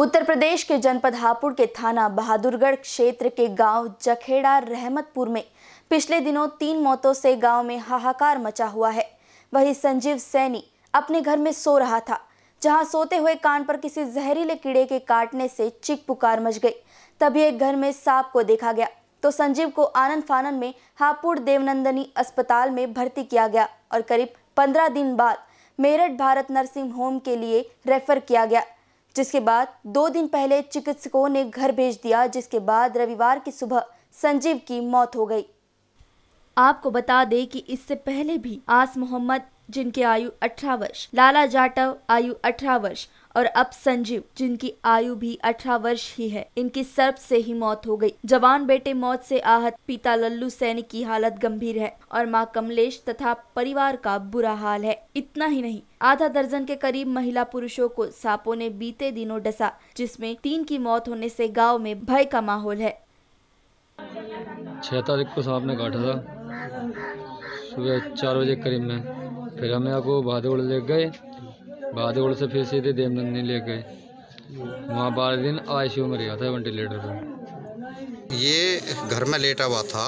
उत्तर प्रदेश के जनपद हापुड़ के थाना बहादुरगढ़ क्षेत्र के गांव जखेड़ा रहमतपुर में पिछले दिनों तीन मौतों से गांव में हाहाकार मचा हुआ है वही संजीव सैनी अपने घर में सो रहा था जहां सोते हुए कान पर किसी जहरीले कीड़े के काटने से चिक पुकार मच गई तभी एक घर में सांप को देखा गया तो संजीव को आनंद फानन में हापुड़ देवनंदनी अस्पताल में भर्ती किया गया और करीब पंद्रह दिन बाद मेरठ भारत नर्सिंग होम के लिए रेफर किया गया जिसके बाद दो दिन पहले चिकित्सकों ने घर भेज दिया जिसके बाद रविवार की सुबह संजीव की मौत हो गई आपको बता दें कि इससे पहले भी आस मोहम्मद जिनकी आयु अठारह वर्ष लाला जाटव आयु अठारह वर्ष और अब संजीव जिनकी आयु भी अठारह वर्ष ही है इनकी सर्प से ही मौत हो गई जवान बेटे मौत से आहत पिता लल्लू सैनिक की हालत गंभीर है और मां कमलेश तथा परिवार का बुरा हाल है इतना ही नहीं आधा दर्जन के करीब महिला पुरुषों को सांपों ने बीते दिनों डसा जिसमें तीन की मौत होने से गाँव में भय का माहौल है छह तारीख को सांप ने काटा था सुबह चार बजे करीब में फिर हमें आपको भादोड़ ले गए बहादुर से फिर सीधे देवनंदनी ले गए वहाँ बारह दिन आई में रहा था वेंटिलेटर पर ये घर में लेटा हुआ था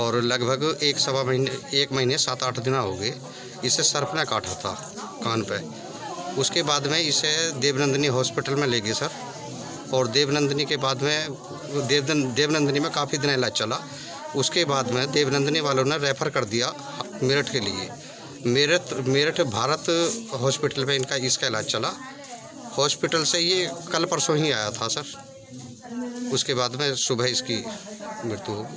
और लगभग एक सवा महीने एक महीने सात आठ दिन हो गए इसे सर्फ ने काटा था कान पे उसके बाद में इसे देवनंदिनी हॉस्पिटल में ले गए सर और देवनंदनी के बाद में देवन देवनंदिनी में काफ़ी दिन इलाज चला उसके बाद में देवनंदनी वालों ने रेफ़र कर दिया मेरठ के लिए मेरठ मेरठ भारत हॉस्पिटल में इनका इसका इलाज चला हॉस्पिटल से ये कल परसों ही आया था सर उसके बाद में सुबह इसकी मृत्यु हो गई